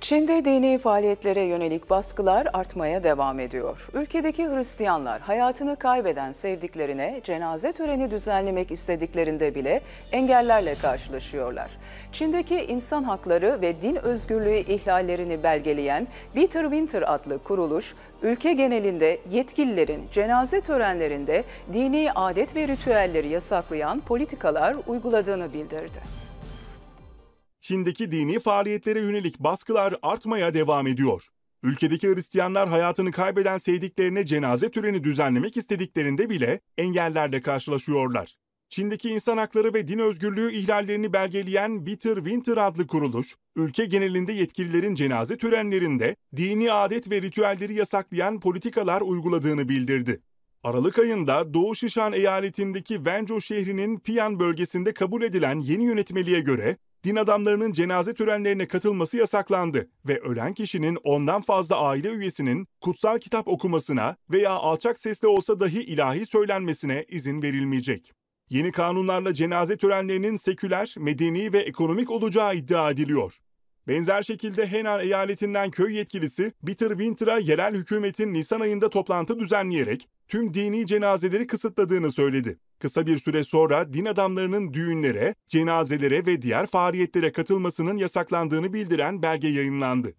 Çin'de dini faaliyetlere yönelik baskılar artmaya devam ediyor. Ülkedeki Hristiyanlar hayatını kaybeden sevdiklerine cenaze töreni düzenlemek istediklerinde bile engellerle karşılaşıyorlar. Çin'deki insan hakları ve din özgürlüğü ihlallerini belgeleyen Bitter Winter adlı kuruluş, ülke genelinde yetkililerin cenaze törenlerinde dini adet ve ritüelleri yasaklayan politikalar uyguladığını bildirdi. Çin'deki dini faaliyetlere yönelik baskılar artmaya devam ediyor. Ülkedeki Hristiyanlar hayatını kaybeden sevdiklerine cenaze töreni düzenlemek istediklerinde bile engellerle karşılaşıyorlar. Çin'deki insan hakları ve din özgürlüğü ihlallerini belgeleyen Bitter Winter adlı kuruluş, ülke genelinde yetkililerin cenaze törenlerinde dini adet ve ritüelleri yasaklayan politikalar uyguladığını bildirdi. Aralık ayında Doğu Şişan eyaletindeki Wenzhou şehrinin Piyan bölgesinde kabul edilen yeni yönetmeliğe göre din adamlarının cenaze törenlerine katılması yasaklandı ve ölen kişinin ondan fazla aile üyesinin kutsal kitap okumasına veya alçak sesle olsa dahi ilahi söylenmesine izin verilmeyecek. Yeni kanunlarla cenaze törenlerinin seküler, medeni ve ekonomik olacağı iddia ediliyor. Benzer şekilde Henan eyaletinden köy yetkilisi Bitter Winter'a yerel hükümetin Nisan ayında toplantı düzenleyerek tüm dini cenazeleri kısıtladığını söyledi. Kısa bir süre sonra din adamlarının düğünlere, cenazelere ve diğer faaliyetlere katılmasının yasaklandığını bildiren belge yayınlandı.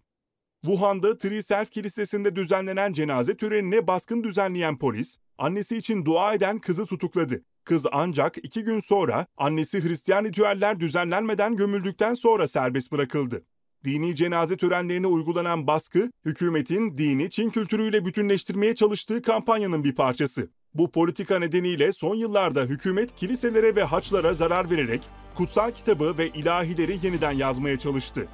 Wuhan'da Triself Kilisesi'nde düzenlenen cenaze törenine baskın düzenleyen polis, annesi için dua eden kızı tutukladı. Kız ancak iki gün sonra annesi Hristiyan ritüeller düzenlenmeden gömüldükten sonra serbest bırakıldı. Dini cenaze törenlerine uygulanan baskı, hükümetin dini Çin kültürüyle bütünleştirmeye çalıştığı kampanyanın bir parçası. Bu politika nedeniyle son yıllarda hükümet kiliselere ve haçlara zarar vererek kutsal kitabı ve ilahileri yeniden yazmaya çalıştı.